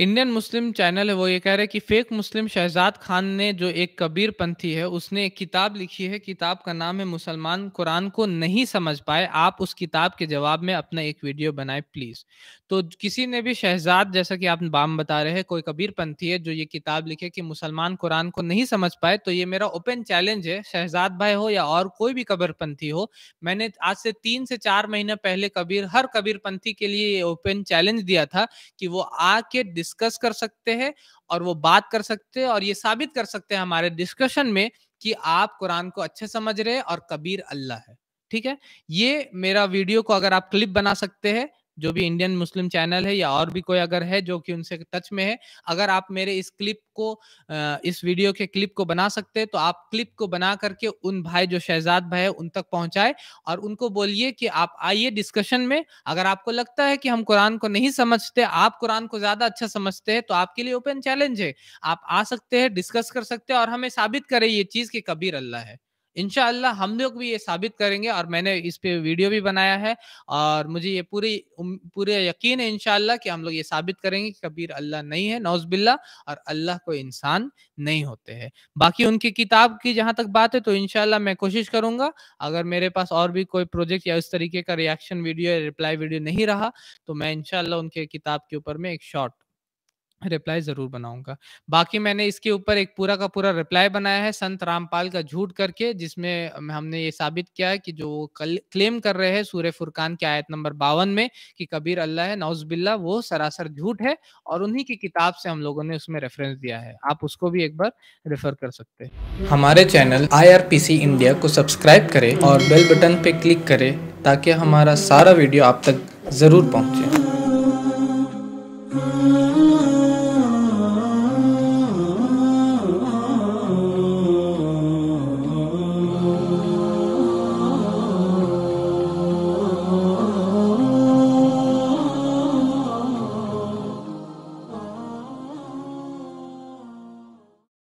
Indian Muslim channel है वो ये कह रहे हैं कि फेक मुस्लिम शहजाद खान ने जो एक कबीर पंथी है उसने एक किताब लिखी है किताब का नाम है मुसलमान कुरान को नहीं समझ पाए आप उस किताब के जवाब में अपना एक वीडियो बनाए प्लीज तो किसी ने भी शहजाद जैसा कि आप बाम बता रहे हैं कोई कबीर पंथी है जो ये किताब लिखे कि मुसलमान कुरान को नहीं समझ पाए तो ये मेरा ओपन चैलेंज है शहजाद भाई हो या और कोई भी कबीर पंथी हो मैंने आज से तीन से चार महीने पहले कबीर हर कबीर पंथी के लिए ओपन चैलेंज दिया था कि वो आके डिस्कस कर सकते हैं और वो बात कर सकते हैं और ये साबित कर सकते हैं हमारे डिस्कशन में कि आप कुरान को अच्छे समझ रहे हैं और कबीर अल्लाह है ठीक है ये मेरा वीडियो को अगर आप क्लिप बना सकते हैं जो भी इंडियन मुस्लिम चैनल है या और भी कोई अगर है जो कि उनसे टच में है अगर आप मेरे इस क्लिप को इस वीडियो के क्लिप को बना सकते हैं तो आप क्लिप को बना करके उन भाई जो शहजाद भाई है उन तक पहुंचाए और उनको बोलिए कि आप आइए डिस्कशन में अगर आपको लगता है कि हम कुरान को नहीं समझते आप कुरान को ज्यादा अच्छा समझते हैं तो आपके लिए ओपन चैलेंज है आप आ सकते हैं डिस्कस कर सकते हैं और हमें साबित करें ये चीज कि कबीर अल्लाह है इनशाला हम लोग भी ये साबित करेंगे और मैंने इस पे वीडियो भी बनाया है और मुझे ये पूरी पूरे यकीन है इनशाला कि हम लोग ये साबित करेंगे कि कबीर अल्लाह नहीं है नौजबिल्ला और अल्लाह को इंसान नहीं होते हैं बाकी उनकी किताब की जहां तक बात है तो इनशाला मैं कोशिश करूंगा अगर मेरे पास और भी कोई प्रोजेक्ट या इस तरीके का रिएक्शन वीडियो या रिप्लाई वीडियो नहीं रहा तो मैं इनशाला उनके किताब के ऊपर में एक शॉर्ट रिप्लाई जरूर बनाऊंगा बाकी मैंने इसके ऊपर एक पूरा का पूरा रिप्लाई बनाया है संत रामपाल का झूठ करके जिसमें हमने ये साबित किया है कि जो क्लेम कर रहे हैं सूर्य फुरकान के आयत नंबर बावन में कि कबीर अल्लाह है नौज बिल्ला वो सरासर झूठ है और उन्हीं की किताब से हम लोगों ने उसमें रेफरेंस दिया है आप उसको भी एक बार रेफर कर सकते हमारे चैनल आई इंडिया को सब्सक्राइब करे और बेल बटन पे क्लिक करे ताकि हमारा सारा वीडियो आप तक ज़रूर पहुंचे